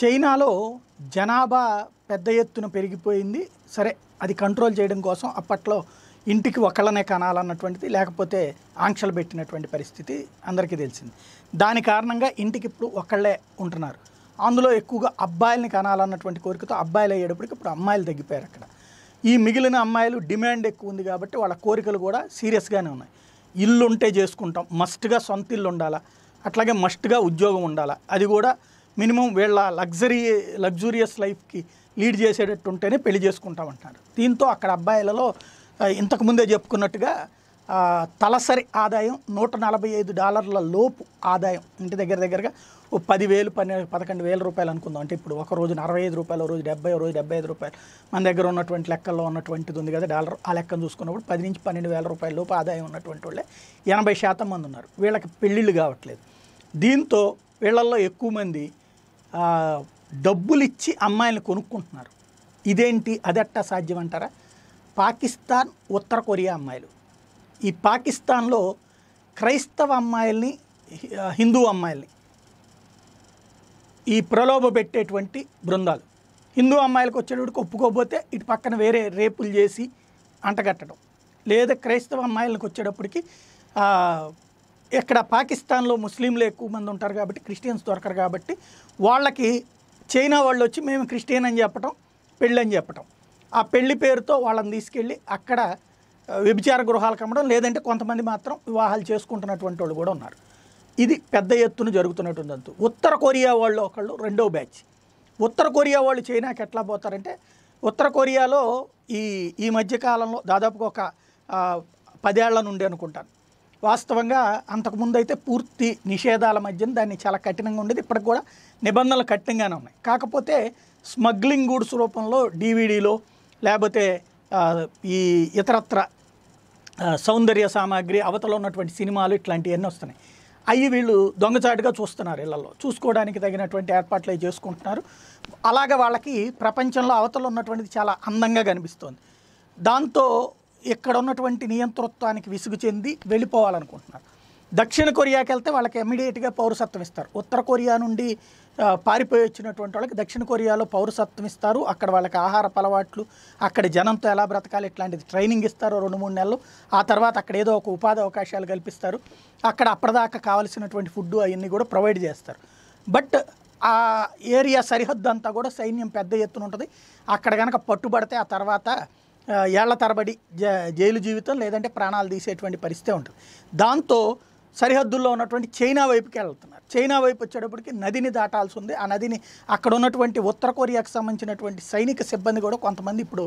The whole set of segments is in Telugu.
చైనాలో జనాభా పెద్ద ఎత్తున పెరిగిపోయింది సరే అది కంట్రోల్ చేయడం కోసం అప్పట్లో ఇంటికి ఒకళ్ళనే కనాలన్నటువంటిది లేకపోతే ఆంక్షలు పెట్టినటువంటి పరిస్థితి అందరికీ తెలిసింది దాని కారణంగా ఇంటికి ఇప్పుడు ఒకళ్ళే ఉంటున్నారు అందులో ఎక్కువగా అబ్బాయిల్ని కనాలన్నటువంటి కోరికతో అబ్బాయిలు అయ్యేటప్పటికి ఇప్పుడు అమ్మాయిలు తగ్గిపోయారు అక్కడ ఈ మిగిలిన అమ్మాయిలు డిమాండ్ ఎక్కువ ఉంది కాబట్టి వాళ్ళ కోరికలు కూడా సీరియస్గానే ఉన్నాయి ఇల్లు ఉంటే చేసుకుంటాం మస్ట్గా సొంత ఇల్లు ఉండాలా అట్లాగే మస్ట్గా ఉద్యోగం ఉండాలా అది కూడా మినిమం వీళ్ళ లగ్జరీ లగ్జూరియస్ లైఫ్కి లీడ్ చేసేటట్టు ఉంటేనే పెళ్లి చేసుకుంటామంటున్నారు దీంతో అక్కడ అబ్బాయిలలో ఇంతకుముందే చెప్పుకున్నట్టుగా తలసరి ఆదాయం నూట నలభై ఐదు డాలర్ల లోపు ఆదాయం ఇంటి దగ్గర దగ్గరగా ఓ పదివేలు పన్నెండు పదకొండు వేల రూపాయలు అనుకుందాం అంటే ఇప్పుడు ఒక రోజు అరవై ఐదు రూపాయలు రోజు డెబ్బై రోజు డెబ్బై ఐదు రూపాయలు మన దగ్గర ఉన్నటువంటి లెక్కల్లో ఉన్నటువంటిది ఉంది కదా డాలర్ ఆ లెక్కను చూసుకున్నప్పుడు పది నుంచి పన్నెండు వేల రూపాయల లోపు ఆదాయం ఉన్నటువంటి వాళ్ళే ఎనభై శాతం మంది ఉన్నారు వీళ్ళకి పెళ్ళిళ్ళు కావట్లేదు దీంతో వీళ్ళల్లో ఎక్కువ మంది డబ్బులిచ్చి అమ్మాయిలను కొనుక్కుంటున్నారు ఇదేంటి అదట్టా సాధ్యం అంటారా పాకిస్తాన్ ఉత్తర కొరియా అమ్మాయిలు ఈ పాకిస్తాన్లో క్రైస్తవ అమ్మాయిల్ని హిందూ అమ్మాయిల్ని ఈ ప్రలోభ పెట్టేటువంటి బృందాలు హిందూ అమ్మాయిలకు వచ్చేటప్పటికి ఒప్పుకోకపోతే ఇటు పక్కన వేరే రేపులు చేసి అంటగట్టడం లేదా క్రైస్తవ అమ్మాయిలకు వచ్చేటప్పటికి ఇక్కడ పాకిస్తాన్లో ముస్లింలు ఎక్కువ మంది ఉంటారు కాబట్టి క్రిస్టియన్స్ దొరకరు కాబట్టి వాళ్ళకి చైనా వాళ్ళు వచ్చి మేము క్రిస్టియన్ అని చెప్పటం పెళ్ళి అని చెప్పటం ఆ పెళ్లి పేరుతో వాళ్ళని తీసుకెళ్ళి అక్కడ వ్యభిచార గృహాలకు అమ్మడం లేదంటే కొంతమంది మాత్రం వివాహాలు చేసుకుంటున్నటువంటి వాళ్ళు కూడా ఉన్నారు ఇది పెద్ద ఎత్తున జరుగుతున్నటువంటి ఉత్తర కొరియా వాళ్ళు ఒకళ్ళు రెండో బ్యాచ్ ఉత్తర కొరియా వాళ్ళు చైనాకి ఎట్లా పోతారంటే ఉత్తర కొరియాలో ఈ ఈ మధ్యకాలంలో దాదాపుగా ఒక పదేళ్ల నుండి అనుకుంటాను వాస్తవంగా అంతకుముందు అయితే పూర్తి నిషేధాల మధ్యన దాన్ని చాలా కఠినంగా ఉండేది ఇప్పటికి కూడా నిబంధనలు కఠినంగానే ఉన్నాయి కాకపోతే స్మగ్లింగ్ గూడ్స్ రూపంలో డీవీడీలో లేకపోతే ఈ ఇతరత్ర సౌందర్య సామాగ్రి అవతల ఉన్నటువంటి సినిమాలు ఇట్లాంటివన్నీ వస్తున్నాయి అవి వీళ్ళు దొంగచాటుగా చూస్తున్నారు ఇళ్లలో చూసుకోవడానికి తగినటువంటి ఏర్పాట్లు చేసుకుంటున్నారు అలాగ వాళ్ళకి ప్రపంచంలో అవతల ఉన్నటువంటిది చాలా అందంగా కనిపిస్తుంది దాంతో ఇక్కడ ఉన్నటువంటి నియంతృత్వానికి విసుగు చెంది వెళ్ళిపోవాలనుకుంటున్నారు దక్షిణ కొరియాకి వెళ్తే వాళ్ళకి ఇమీడియట్గా పౌరసత్వం ఇస్తారు ఉత్తర కొరియా నుండి పారిపోయి వచ్చినటువంటి వాళ్ళకి దక్షిణ కొరియాలో పౌరసత్వం ఇస్తారు అక్కడ వాళ్ళకి ఆహార అలవాట్లు అక్కడ జనంతో ఎలా బ్రతకాలి ఇట్లాంటిది ట్రైనింగ్ ఇస్తారు రెండు మూడు నెలలు ఆ తర్వాత అక్కడ ఏదో ఒక ఉపాధి అవకాశాలు కల్పిస్తారు అక్కడ అప్పటిదాకా కావాల్సినటువంటి ఫుడ్ అవన్నీ కూడా ప్రొవైడ్ చేస్తారు బట్ ఆ ఏరియా సరిహద్దు అంతా కూడా సైన్యం పెద్ద ఎత్తున ఉంటుంది అక్కడ కనుక పట్టుబడితే ఆ తర్వాత ఏళ్ల తరబడి జైలు జీవితం లేదంటే ప్రాణాలు తీసేటువంటి పరిస్థితి ఉంటుంది దాంతో సరిహద్దుల్లో ఉన్నటువంటి చైనా వైపుకి వెళ్తున్నారు చైనా వైపు వచ్చేటప్పటికి నదిని దాటాల్సి ఉంది ఆ నదిని అక్కడ ఉన్నటువంటి ఉత్తర కొరియాకు సంబంధించినటువంటి సైనిక సిబ్బంది కూడా కొంతమంది ఇప్పుడు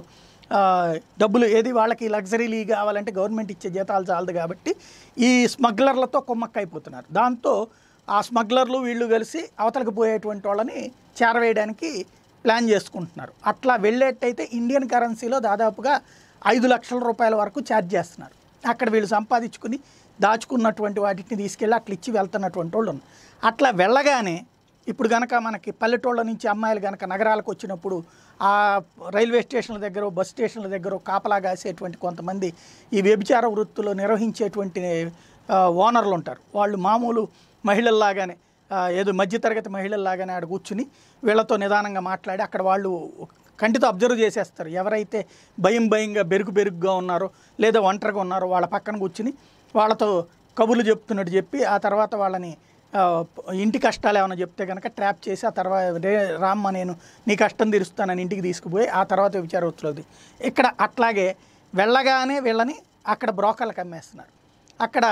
డబ్బులు ఏది వాళ్ళకి లగ్జరీలీ కావాలంటే గవర్నమెంట్ ఇచ్చే జీతాలు చాలదు కాబట్టి ఈ స్మగ్లర్లతో కుమ్మక్కైపోతున్నారు దాంతో ఆ స్మగ్లర్లు వీళ్ళు కలిసి అవతలకు పోయేటువంటి వాళ్ళని చేరవేయడానికి ప్లాన్ చేసుకుంటున్నారు అట్లా వెళ్ళేటైతే ఇండియన్ కరెన్సీలో దాదాపుగా ఐదు లక్షల రూపాయల వరకు ఛార్జ్ చేస్తున్నారు అక్కడ వీళ్ళు సంపాదించుకుని దాచుకున్నటువంటి వాటిని తీసుకెళ్ళి అట్లా ఇచ్చి వెళ్తున్నటువంటి వాళ్ళు ఉన్నారు అట్లా వెళ్ళగానే ఇప్పుడు కనుక మనకి పల్లెటూళ్ళ నుంచి అమ్మాయిలు కనుక నగరాలకు వచ్చినప్పుడు ఆ రైల్వే స్టేషన్ల దగ్గర బస్ స్టేషన్ల దగ్గర కాపలా కాసేటువంటి కొంతమంది ఈ వ్యభిచార వృత్తులు నిర్వహించేటువంటి ఓనర్లు ఉంటారు వాళ్ళు మామూలు మహిళల్లాగానే ఏదో మధ్యతరగతి మహిళల్లాగానే ఆడ కూర్చుని వీళ్ళతో నిదానంగా మాట్లాడి అక్కడ వాళ్ళు కంటితో అబ్జర్వ్ చేసేస్తారు ఎవరైతే భయం భయంగా బెరుగు బెరుగ్గా ఉన్నారో లేదా ఒంటరిగా ఉన్నారో వాళ్ళ పక్కన కూర్చుని వాళ్ళతో కబుర్లు చెప్తున్నట్టు చెప్పి ఆ తర్వాత వాళ్ళని ఇంటి కష్టాలు ఏమైనా చెప్తే కనుక ట్రాప్ చేసి ఆ తర్వాత రే రామ్మ నేను నీ కష్టం తీరుస్తానని ఇంటికి తీసుకుపోయి ఆ తర్వాత విచారవచ్చులోది ఇక్కడ అట్లాగే వెళ్ళగానే వీళ్ళని అక్కడ బ్రోకర్లకు అమ్మేస్తున్నారు అక్కడ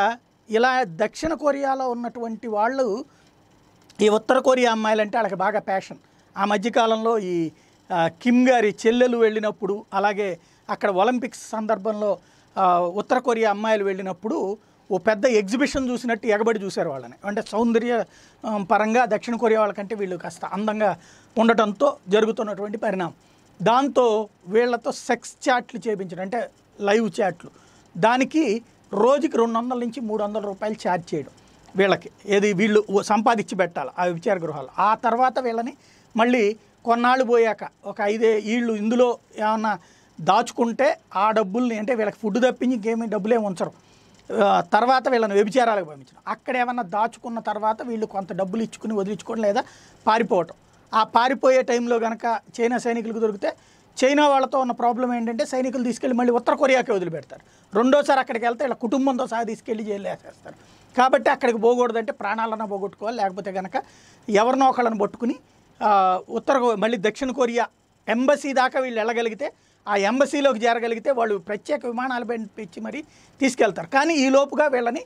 ఇలా దక్షిణ కొరియాలో ఉన్నటువంటి వాళ్ళు ఈ ఉత్తర కొరియా అమ్మాయిలంటే వాళ్ళకి బాగా ప్యాషన్ ఆ మధ్యకాలంలో ఈ కిమ్ గారి చెల్లెలు వెళ్ళినప్పుడు అలాగే అక్కడ ఒలింపిక్స్ సందర్భంలో ఉత్తర కొరియా అమ్మాయిలు వెళ్ళినప్పుడు ఓ పెద్ద ఎగ్జిబిషన్ చూసినట్టు ఎగబడి చూశారు వాళ్ళని అంటే సౌందర్య పరంగా దక్షిణ కొరియా వాళ్ళకంటే వీళ్ళు కాస్త అందంగా ఉండటంతో జరుగుతున్నటువంటి పరిణామం దాంతో వీళ్లతో సెక్స్ చాట్లు చేయించడం అంటే లైవ్ చాట్లు దానికి రోజుకి రెండు వందల నుంచి మూడు వందల రూపాయలు ఛార్జ్ చేయడం వీళ్ళకి ఏది వీళ్ళు సంపాదించి పెట్టాలి ఆ విచార గృహాలు ఆ తర్వాత వీళ్ళని మళ్ళీ కొన్నాళ్ళు పోయాక ఒక ఐదే వీళ్ళు ఇందులో ఏమన్నా దాచుకుంటే ఆ డబ్బుల్ని అంటే వీళ్ళకి ఫుడ్ తప్పించి ఇంకేమీ డబ్బులే ఉంచరు తర్వాత వీళ్ళని వ్యభిచారాలకు పంపించడం అక్కడ ఏమన్నా దాచుకున్న తర్వాత వీళ్ళు కొంత డబ్బులు ఇచ్చుకుని వదిలించుకోవడం లేదా పారిపోవటం ఆ పారిపోయే టైంలో కనుక చైనా సైనికులకు దొరికితే చైనా వాళ్ళతో ఉన్న ప్రాబ్లం ఏంటంటే సైనికులు తీసుకెళ్ళి మళ్ళీ ఉత్తర కొరియాకి వదిలిపెడతారు రెండోసారి అక్కడికి వెళ్తే వీళ్ళ కుటుంబంతో సహా తీసుకెళ్ళి జైలు వేసేస్తారు కాబట్టి అక్కడికి పోకూడదంటే ప్రాణాలను పోగొట్టుకోవాలి లేకపోతే కనుక ఎవరినో ఒకళ్ళని పట్టుకుని ఉత్తర మళ్ళీ దక్షిణ కొరియా ఎంబసీ దాకా వీళ్ళు వెళ్ళగలిగితే ఆ ఎంబసీలోకి చేరగలిగితే వాళ్ళు ప్రత్యేక విమానాలు పెంచి మరీ తీసుకెళ్తారు కానీ ఈ లోపుగా వీళ్ళని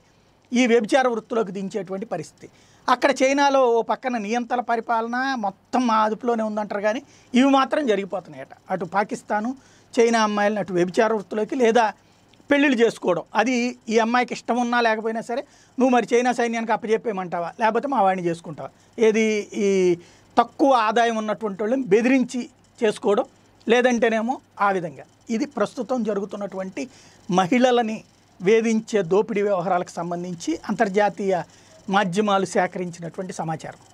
ఈ వ్యభిచార వృత్తిలోకి దించేటువంటి పరిస్థితి అక్కడ చైనాలో ఓ పక్కన నియంత్రణ పరిపాలన మొత్తం మా అదుపులోనే ఉందంటారు కానీ ఇవి మాత్రం జరిగిపోతున్నాయట అటు పాకిస్తాను చైనా అమ్మాయిలను అటు వ్యభిచార వృత్తిలోకి లేదా పెళ్ళిళ్ళు చేసుకోవడం అది ఈ అమ్మాయికి ఇష్టం ఉన్నా లేకపోయినా సరే నువ్వు మరి చైనా సైన్యానికి అప్పచెప్పేయమంటావా లేకపోతే మా వాడిని చేసుకుంటావా ఏది ఈ తక్కువ ఆదాయం ఉన్నటువంటి వాళ్ళని బెదిరించి చేసుకోవడం లేదంటేనేమో ఆ విధంగా ఇది ప్రస్తుతం జరుగుతున్నటువంటి మహిళలని వేధించే దోపిడీ వ్యవహారాలకు సంబంధించి అంతర్జాతీయ మాధ్యమాలు సేకరించినటువంటి సమాచారం